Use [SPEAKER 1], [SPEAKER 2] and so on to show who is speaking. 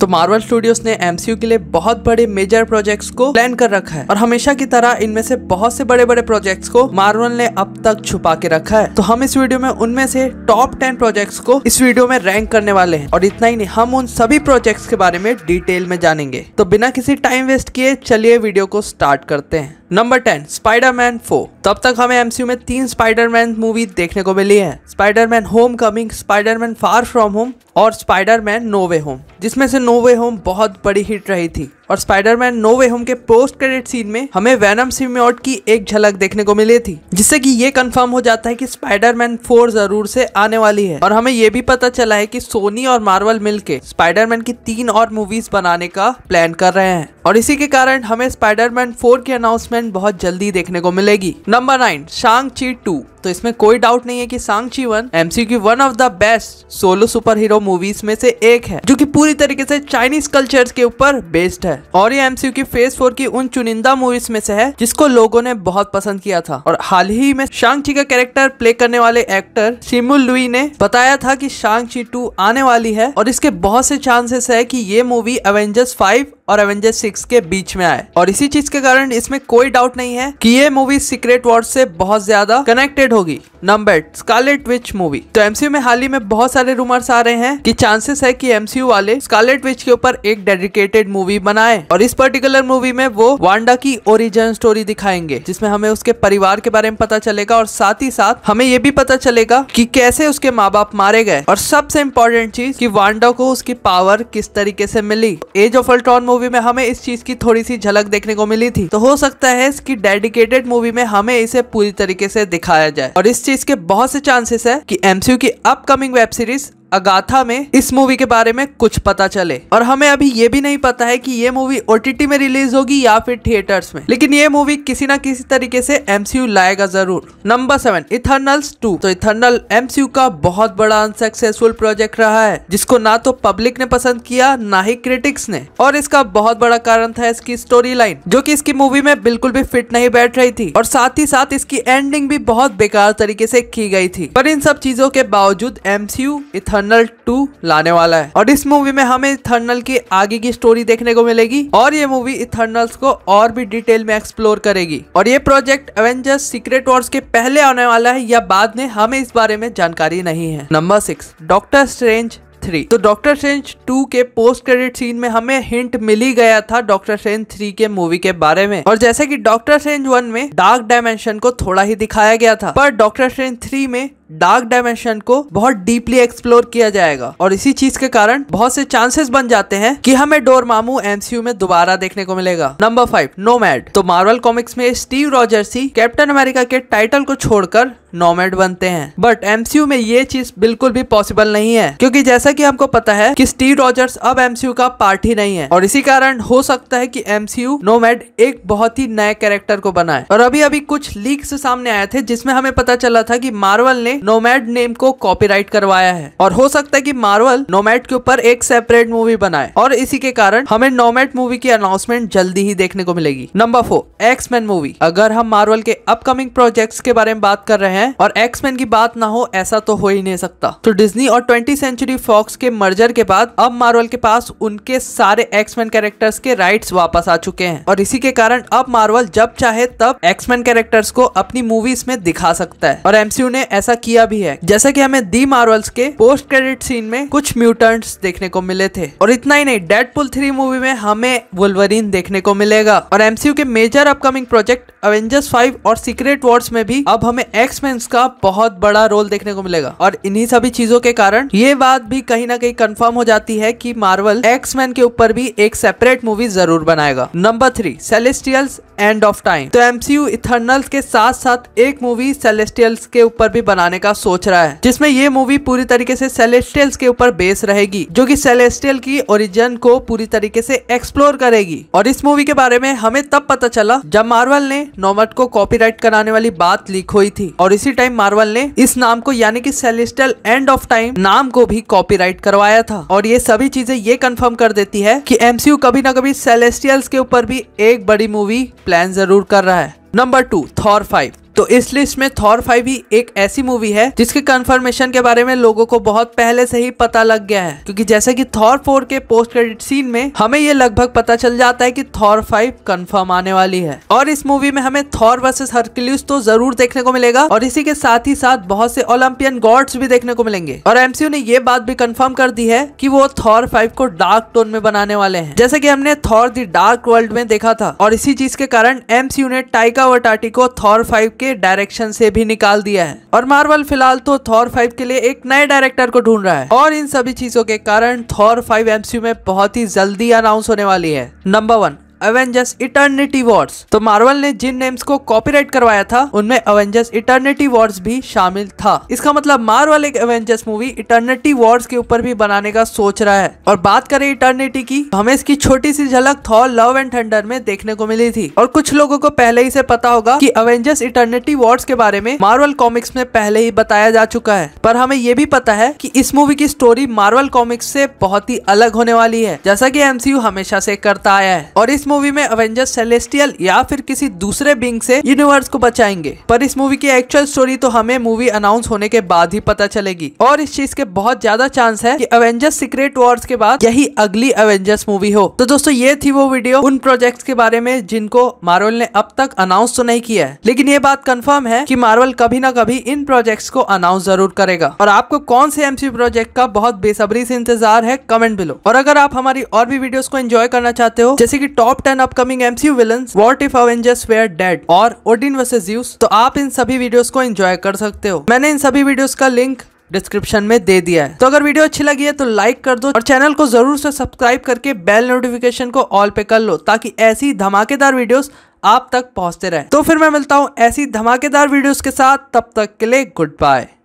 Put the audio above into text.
[SPEAKER 1] तो Marvel studios ने MCU के लिए बहुत बड़े मेजर प्रोजेक्ट्स को प्लान कर रखा है और हमेशा की तरह इनमें से बहुत से बड़े बड़े प्रोजेक्ट्स को मार्वल ने अब तक छुपा के रखा है तो हम इस वीडियो में उनमें से टॉप टेन प्रोजेक्ट्स को इस वीडियो में रैंक करने वाले हैं और इतना ही नहीं हम उन सभी प्रोजेक्ट्स के बारे में डिटेल में जानेंगे तो बिना किसी टाइम वेस्ट किए चलिए वीडियो को स्टार्ट करते हैं नंबर टेन स्पाइडरमैन फोर तब तक हमें एमसीयू में तीन स्पाइडरमैन मूवी देखने को मिली है Spiderman Homecoming Spiderman Far From Home और स्पाइडरमैन नो वे होम जिसमें से नो वे होम बहुत बड़ी हिट रही थी और स्पाइडरमैन नो वे होम के पोस्ट क्रेडिट सीन में हमें वैनम सिम्योट की एक झलक देखने को मिली थी जिससे कि ये कंफर्म हो जाता है कि स्पाइडरमैन फोर जरूर से आने वाली है और हमें ये भी पता चला है कि सोनी और मार्वल मिलके स्पाइडरमैन की तीन और मूवीज बनाने का प्लान कर रहे हैं और इसी के कारण हमें स्पाइडरमैन फोर की अनाउंसमेंट बहुत जल्दी देखने को मिलेगी नंबर नाइन शांग ची टू तो इसमें कोई डाउट नहीं है कि सांग ची वन एमसी की one of the best solo super hero movies में से एक है जो कि पूरी तरीके से चाइनीज कल्चर के ऊपर बेस्ड है और ये एमसीयू की फेज फोर की उन चुनिंदा मूवीज में से है जिसको लोगों ने बहुत पसंद किया था और हाल ही में शांग ची का कैरेक्टर प्ले करने वाले एक्टर सिमुल लुई ने बताया था कि शांग ची टू आने वाली है और इसके बहुत से चांसेस है कि ये मूवी एवेंजर्स फाइव और एवेंजर सिक्स के बीच में आए और इसी चीज के कारण इसमें कोई डाउट नहीं है कि ये मूवी सीक्रेट वॉर से बहुत ज्यादा कनेक्टेड होगी नंबर स्कालेट विच मूवी तो एमसीयू में हाल ही में बहुत सारे रूमर्स आ रहे हैं कि चांसेस है कि एमसीयू वाले स्कालेट विच के ऊपर एक डेडिकेटेड मूवी बनाए और इस पर्टिकुलर मूवी में वो वांडा की ओरिजिन स्टोरी दिखाएंगे जिसमें हमें उसके परिवार के बारे में पता चलेगा और साथ ही साथ हमें ये भी पता चलेगा की कैसे उसके माँ बाप मारे गए और सबसे इम्पोर्टेंट चीज की वांडा को उसकी पावर किस तरीके से मिली age of Ultron movie movie में हमें इस चीज की थोड़ी सी झलक देखने को मिली थी तो हो सकता है इसकी डेडिकेटेड मूवी में हमें इसे पूरी तरीके से दिखाया जाए और इस चीज के बहुत से चांसेस है की एमसीयू की अपकमिंग वेब सीरीज अगाथा में इस मूवी के बारे में कुछ पता चले और हमें अभी ये भी नहीं पता है कि ये मूवी ओटीटी में रिलीज होगी या फिर थिएटर्स में लेकिन ये मूवी किसी ना किसी तरीके से एमसीयू लाएगा जरूर नंबर सेवन इथर्नल टू तो इथर्नल एमसीयू का बहुत बड़ा अनसक्सेसफुल प्रोजेक्ट रहा है जिसको ना तो पब्लिक ने पसंद किया ना ही क्रिटिक्स ने और इसका बहुत बड़ा कारण था इसकी स्टोरी लाइन जो की इसकी मूवी में बिल्कुल भी फिट नहीं बैठ रही थी और साथ ही साथ इसकी एंडिंग भी बहुत बेकार तरीके से की गई थी पर इन सब चीजों के बावजूद एमसीयू इथर्नल इथर्नल टू लाने वाला है और इस मूवी में हमें इथर्नल की आगे की स्टोरी देखने को मिलेगी और ये मूवी इथर्नल को और भी डिटेल में एक्सप्लोर करेगी और ये प्रोजेक्ट एवेंजर्स सीक्रेट वॉर्स के पहले आने वाला है या बाद में हमें इस बारे में जानकारी नहीं है number six doctor strange three तो डॉक्टर सेंज टू के पोस्ट क्रेडिट सीन में हमें हिंट मिल ही गया था डॉक्टर सेंज थ्री के मूवी के बारे में और जैसे कि डॉक्टर सेंज वन में डार्क डायमेंशन को थोड़ा ही दिखाया गया था पर डॉक्टर सेंज थ्री में डार्क डायमेंशन को बहुत डीपली एक्सप्लोर किया जाएगा और इसी चीज के कारण बहुत से चांसेस बन जाते हैं कि हमें डोर मामू एमसीयू में दोबारा देखने को मिलेगा नंबर फाइव नोमैड तो मार्वल कॉमिक्स में स्टीव रॉजर्स ही कैप्टन अमेरिका के टाइटल को छोड़कर नोमैड बनते हैं बट एमसीयू में ये चीज बिल्कुल भी पॉसिबल नहीं है क्योंकि जैसा कि हमको पता है कि स्टीव रॉजर्स अब एमसीयू का पार्ट ही नहीं है और इसी कारण हो सकता है कि एमसीयू नोमैड एक बहुत ही नए कैरेक्टर को बनाए और अभी अभी कुछ लीक्स सामने आए थे जिसमें हमें पता चला था कि मार्वल ने नोमैड नेम को कॉपीराइट करवाया है और हो सकता है कि मार्वल नोमैड के ऊपर एक सेपरेट मूवी बनाए और इसी के कारण हमें नोमैड मूवी की अनाउंसमेंट जल्दी ही देखने को मिलेगी नंबर फोर एक्समैन मूवी अगर हम मार्वल के अपकमिंग प्रोजेक्ट्स के बारे में बात कर रहे हैं और एक्समैन की बात ना हो ऐसा तो हो ही नहीं सकता तो डिज्नी और ट्वेंटी सेंचुरी फॉक्स के मर्जर के बाद अब मार्वल के पास उनके सारे एक्समैन कैरेक्टर्स के राइट्स वापस आ चुके हैं और इसी के कारण अब मार्वल जब चाहे तब एक्समैन कैरेक्टर्स को अपनी मूवीज में दिखा सकता है और एमसीयू ने ऐसा किया किया भी है जैसे कि हमें दी मार्वल्स के पोस्ट क्रेडिट सीन में कुछ म्यूटेंट्स देखने को मिले थे और इतना ही नहीं पुल थ्री मूवी में हमें वुलवरीन देखने को मिलेगा और एमसीयू के major upcoming project Avengers five और सीक्रेट वॉर्स में भी अब हमें एक्समेन का बहुत बड़ा रोल देखने को मिलेगा और इन्हीं सभी चीजों के कारण ये बात भी कहीं ना कहीं कंफर्म हो जाती है कि मार्वल एक्समैन के ऊपर भी एक सेपरेट मूवी जरूर बनाएगा number three celestials end of time तो एमसीयू इथर्नल्स के साथ साथ एक मूवी सेलेस्टियल्स के ऊपर भी बनाने का सोच रहा है जिसमें ये मूवी पूरी तरीके से सेलेस्टियल्स के ऊपर बेस रहेगी जो कि सेलेस्टियल की ओरिजिन को पूरी तरीके से एक्सप्लोर करेगी और इस मूवी के बारे में हमें तब पता चला जब मार्वल ने नोमट को कॉपीराइट कराने वाली बात लीक हुई थी और इसी टाइम मार्वल ने इस नाम को यानी कि सेलेस्टल एंड ऑफ टाइम नाम को भी कॉपीराइट करवाया था और ये सभी चीजें ये कंफर्म कर देती है कि एमसीयू कभी ना कभी सेलेस्टियल्स के ऊपर भी एक बड़ी मूवी प्लान जरूर कर रहा है नंबर टू थॉर फाइव तो इस लिस्ट में थॉर फाइव ही एक ऐसी मूवी है जिसके कंफर्मेशन के बारे में लोगों को बहुत पहले से ही पता लग गया है क्योंकि जैसे कि थॉर फोर के पोस्ट क्रेडिट सीन में हमें ये लगभग पता चल जाता है कि थॉर फाइव कंफर्म आने वाली है और इस मूवी में हमें थॉर वर्सेस हरक्यूलिस तो जरूर देखने को मिलेगा और इसी के साथ ही साथ बहुत से ओलंपियन गॉड्स भी देखने को मिलेंगे और एमसीयू ने ये बात भी कंफर्म कर दी है की वो थॉर फाइव को डार्क टोन में बनाने वाले हैं जैसे की हमने थॉर दी डार्क वर्ल्ड में देखा था और इसी चीज के कारण एमसीयू ने टाइगर का वटाटी को थॉर फाइव के डायरेक्शन से भी निकाल दिया है और मार्वल फिलहाल तो थॉर फाइव के लिए एक नए डायरेक्टर को ढूंढ रहा है और इन सभी चीजों के कारण थॉर फाइव एमसीयू में बहुत ही जल्दी अनाउंस होने वाली है number one Avengers eternity wars तो मार्वल ने जिन नेम्स को कॉपीराइट करवाया था उनमें अवेंजर्स इटर्निटी वॉर्स भी शामिल था इसका मतलब मार्वल एक एवेंजर्स मूवी इटर्निटी वॉर्स के ऊपर भी बनाने का सोच रहा है और बात करें इटर्निटी की तो हमें इसकी छोटी सी झलक थॉर लव एंड थंडर में देखने को मिली थी और कुछ लोगों को पहले ही से पता होगा कि अवेंजर्स इटर्निटी वॉर्स के बारे में मार्वल कॉमिक्स में पहले ही बताया जा चुका है पर हमें यह भी पता है कि इस मूवी की स्टोरी मार्वल कॉमिक्स से बहुत ही अलग होने वाली है जैसा कि एमसीयू हमेशा से करता आया है और इस मूवी में अवेंजर्स सेलेस्टियल या फिर किसी दूसरे बिंग से यूनिवर्स को बचाएंगे पर इस मूवी की एक्चुअल स्टोरी तो हमें मूवी अनाउंस होने के बाद ही पता चलेगी और इस चीज के बहुत ज्यादा चांस है कि अवेंजर्स सीक्रेट वॉर्स के बाद यही अगली अवेंजर्स मूवी हो तो दोस्तों ये थी वो वीडियो उन प्रोजेक्ट के बारे में जिनको मार्वल ने अब तक अनाउंस तो नहीं किया है लेकिन ये बात कन्फर्म है की मार्वल कभी ना कभी इन प्रोजेक्ट को अनाउंस जरूर करेगा और आपको कौन से एमसीयू प्रोजेक्ट का बहुत बेसब्री से इंतजार है कमेंट बिलो और अगर आप हमारी और भी वीडियोस को एंजॉय करना चाहते हो जैसे कि top ten upcoming MCU villain what if Avengers were dead और ओडिन वर्सेज यूज तो आप इन सभी वीडियोस को एंजॉय कर सकते हो मैंने इन सभी वीडियोस का लिंक डिस्क्रिप्शन में दे दिया है तो अगर वीडियो अच्छी लगी है तो लाइक कर दो और चैनल को जरूर से सब्सक्राइब करके बेल नोटिफिकेशन को ऑल पे कर लो ताकि ऐसी धमाकेदार वीडियोस आप तक पहुंचते रहे तो फिर मैं मिलता हूं ऐसी धमाकेदार वीडियोस के साथ तब तक के लिए गुड बाय